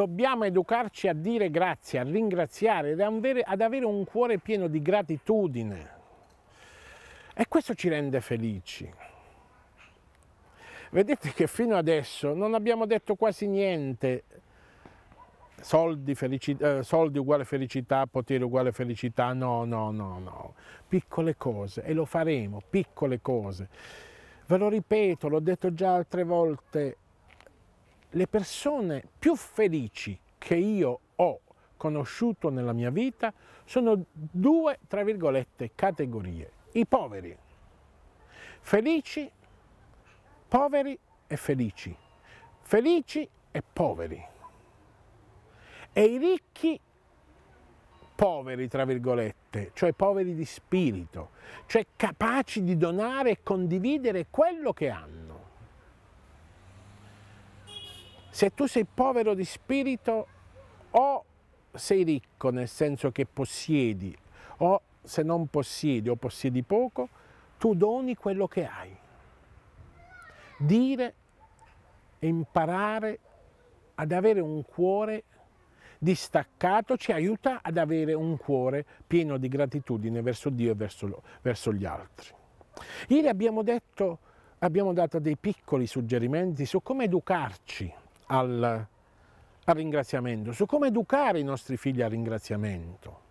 dobbiamo educarci a dire grazie, a ringraziare, ad avere, un cuore pieno di gratitudine. E questo ci rende felici. Vedete che fino adesso non abbiamo detto quasi niente. Soldi, felicità, eh, soldi uguale felicità, potere uguale felicità, no, no, no, no. Piccole cose, e lo faremo, piccole cose. Ve lo ripeto, l'ho detto già altre volte, le persone più felici che io ho conosciuto nella mia vita sono due, tra virgolette, categorie. I poveri, felici, poveri e felici, felici e poveri. E i ricchi, poveri, tra virgolette, cioè poveri di spirito, cioè capaci di donare e condividere quello che hanno se tu sei povero di spirito o sei ricco nel senso che possiedi o se non possiedi o possiedi poco, tu doni quello che hai. Dire e imparare ad avere un cuore distaccato ci aiuta ad avere un cuore pieno di gratitudine verso Dio e verso, verso gli altri. Ieri abbiamo, detto, abbiamo dato dei piccoli suggerimenti su come educarci al, al ringraziamento, su come educare i nostri figli al ringraziamento.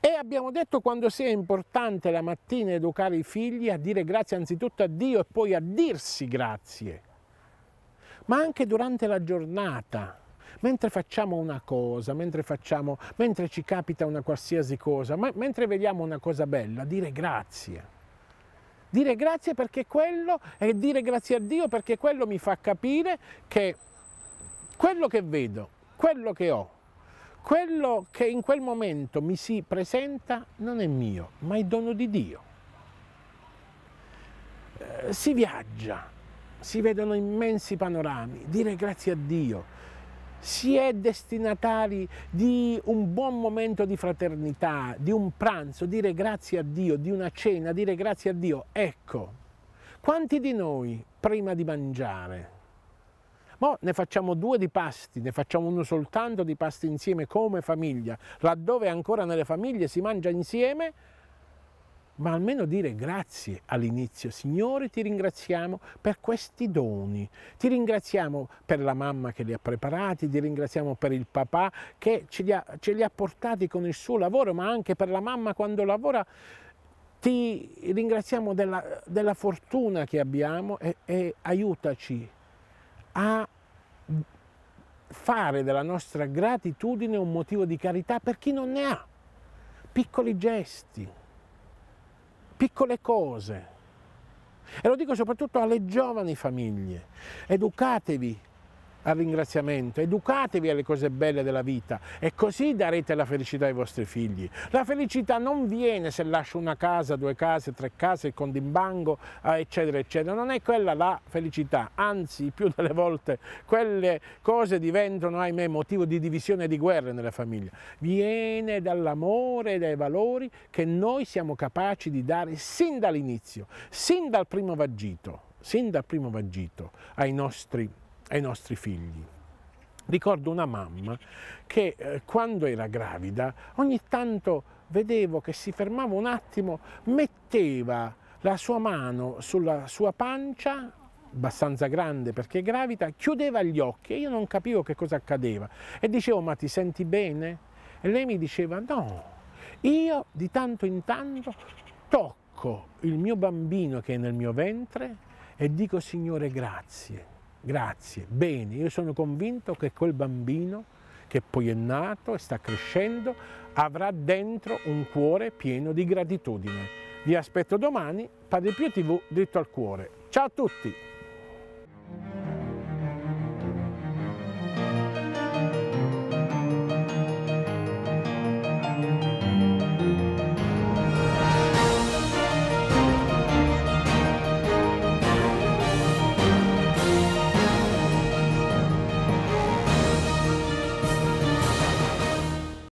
E abbiamo detto quanto sia importante la mattina educare i figli a dire grazie anzitutto a Dio e poi a dirsi grazie, ma anche durante la giornata, mentre facciamo una cosa, mentre, facciamo, mentre ci capita una qualsiasi cosa, mentre vediamo una cosa bella, dire grazie. Dire grazie perché quello e dire grazie a Dio perché quello mi fa capire che quello che vedo, quello che ho, quello che in quel momento mi si presenta non è mio, ma è dono di Dio. Eh, si viaggia, si vedono immensi panorami, dire grazie a Dio, si è destinatari di un buon momento di fraternità, di un pranzo, dire grazie a Dio, di una cena, dire grazie a Dio. Ecco, quanti di noi prima di mangiare? Mo ne facciamo due di pasti, ne facciamo uno soltanto di pasti insieme come famiglia, laddove ancora nelle famiglie si mangia insieme ma almeno dire grazie all'inizio. Signore, ti ringraziamo per questi doni, ti ringraziamo per la mamma che li ha preparati, ti ringraziamo per il papà che ce li ha, ce li ha portati con il suo lavoro, ma anche per la mamma quando lavora. Ti ringraziamo della, della fortuna che abbiamo e, e aiutaci a fare della nostra gratitudine un motivo di carità per chi non ne ha. Piccoli gesti, piccole cose. E lo dico soprattutto alle giovani famiglie, educatevi al ringraziamento, educatevi alle cose belle della vita e così darete la felicità ai vostri figli. La felicità non viene se lascio una casa, due case, tre case, il condimbango, eh, eccetera, eccetera. Non è quella la felicità, anzi più delle volte quelle cose diventano, ahimè, motivo di divisione e di guerra nella famiglia. Viene dall'amore e dai valori che noi siamo capaci di dare sin dall'inizio, sin dal primo vagito, sin dal primo vagito ai nostri figli ai nostri figli. Ricordo una mamma che eh, quando era gravida ogni tanto vedevo che si fermava un attimo, metteva la sua mano sulla sua pancia abbastanza grande perché gravita, chiudeva gli occhi e io non capivo che cosa accadeva e dicevo ma ti senti bene? E lei mi diceva no, io di tanto in tanto tocco il mio bambino che è nel mio ventre e dico Signore grazie grazie, bene, io sono convinto che quel bambino che poi è nato e sta crescendo avrà dentro un cuore pieno di gratitudine. Vi aspetto domani, Padre Pio TV dritto al cuore. Ciao a tutti!